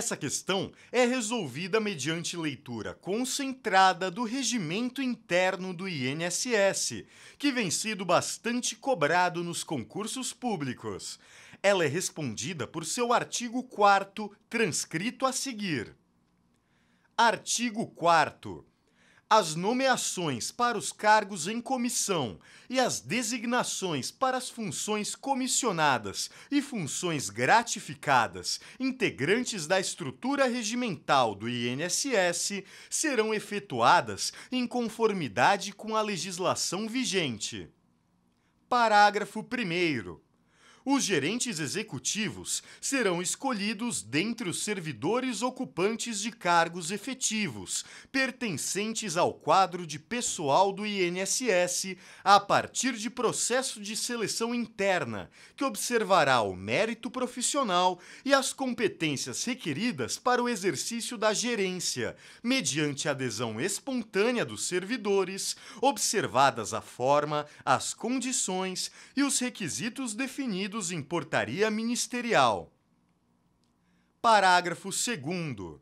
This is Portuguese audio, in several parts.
Essa questão é resolvida mediante leitura concentrada do regimento interno do INSS, que vem sido bastante cobrado nos concursos públicos. Ela é respondida por seu artigo 4 transcrito a seguir. Artigo 4 as nomeações para os cargos em comissão e as designações para as funções comissionadas e funções gratificadas integrantes da estrutura regimental do INSS serão efetuadas em conformidade com a legislação vigente. Parágrafo 1. Os gerentes executivos serão escolhidos dentre os servidores ocupantes de cargos efetivos, pertencentes ao quadro de pessoal do INSS, a partir de processo de seleção interna, que observará o mérito profissional e as competências requeridas para o exercício da gerência, mediante adesão espontânea dos servidores, observadas a forma, as condições e os requisitos definidos em portaria ministerial. Parágrafo 2.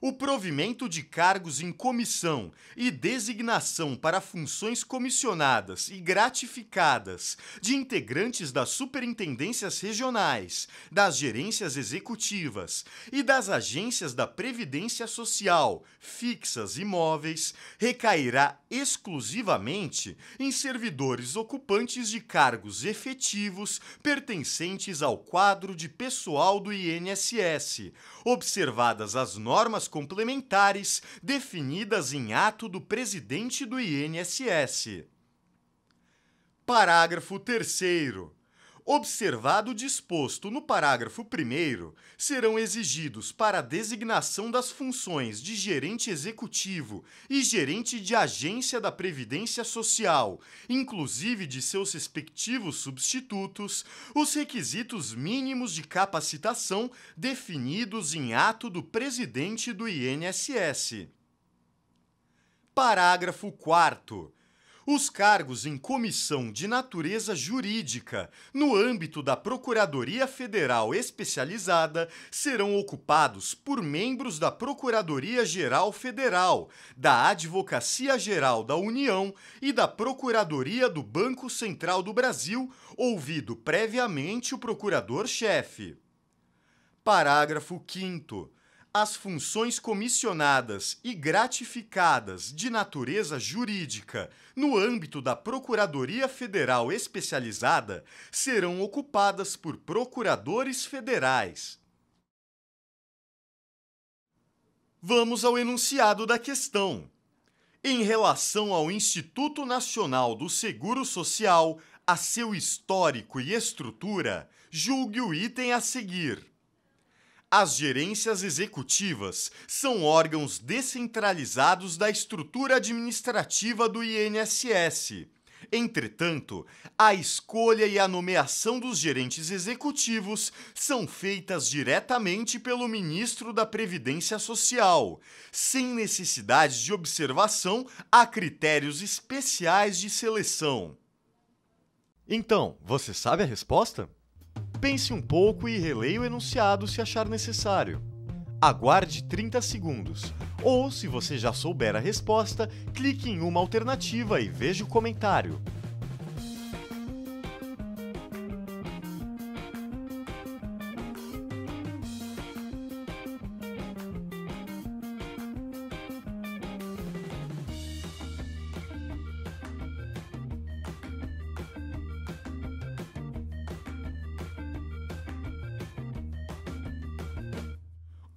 O provimento de cargos em comissão e designação para funções comissionadas e gratificadas de integrantes das superintendências regionais, das gerências executivas e das agências da Previdência Social, fixas e móveis, recairá exclusivamente em servidores ocupantes de cargos efetivos pertencentes ao quadro de pessoal do INSS, observadas as normas complementares definidas em ato do presidente do INSS. Parágrafo 3 Observado o disposto no parágrafo 1, serão exigidos para a designação das funções de gerente executivo e gerente de agência da Previdência Social, inclusive de seus respectivos substitutos, os requisitos mínimos de capacitação definidos em ato do presidente do INSS. Parágrafo 4 os cargos em comissão de natureza jurídica no âmbito da Procuradoria Federal Especializada serão ocupados por membros da Procuradoria Geral Federal, da Advocacia Geral da União e da Procuradoria do Banco Central do Brasil, ouvido previamente o procurador-chefe. Parágrafo 5 as funções comissionadas e gratificadas de natureza jurídica no âmbito da Procuradoria Federal Especializada serão ocupadas por procuradores federais. Vamos ao enunciado da questão. Em relação ao Instituto Nacional do Seguro Social, a seu histórico e estrutura, julgue o item a seguir. As gerências executivas são órgãos descentralizados da estrutura administrativa do INSS. Entretanto, a escolha e a nomeação dos gerentes executivos são feitas diretamente pelo ministro da Previdência Social, sem necessidade de observação a critérios especiais de seleção. Então, você sabe a resposta? Pense um pouco e releia o enunciado se achar necessário. Aguarde 30 segundos, ou se você já souber a resposta, clique em uma alternativa e veja o comentário.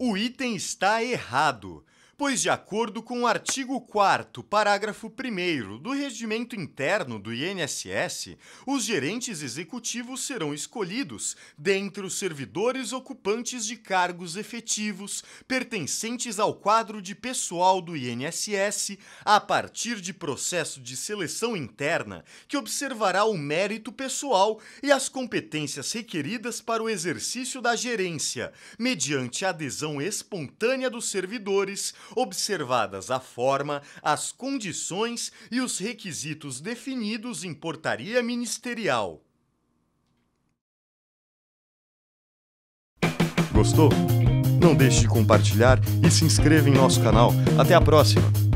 O item está errado pois, de acordo com o artigo 4, parágrafo 1 do Regimento Interno do INSS, os gerentes executivos serão escolhidos dentre os servidores ocupantes de cargos efetivos pertencentes ao quadro de pessoal do INSS a partir de processo de seleção interna que observará o mérito pessoal e as competências requeridas para o exercício da gerência, mediante adesão espontânea dos servidores observadas a forma, as condições e os requisitos definidos em portaria ministerial. Gostou? Não deixe de compartilhar e se inscreva em nosso canal. Até a próxima!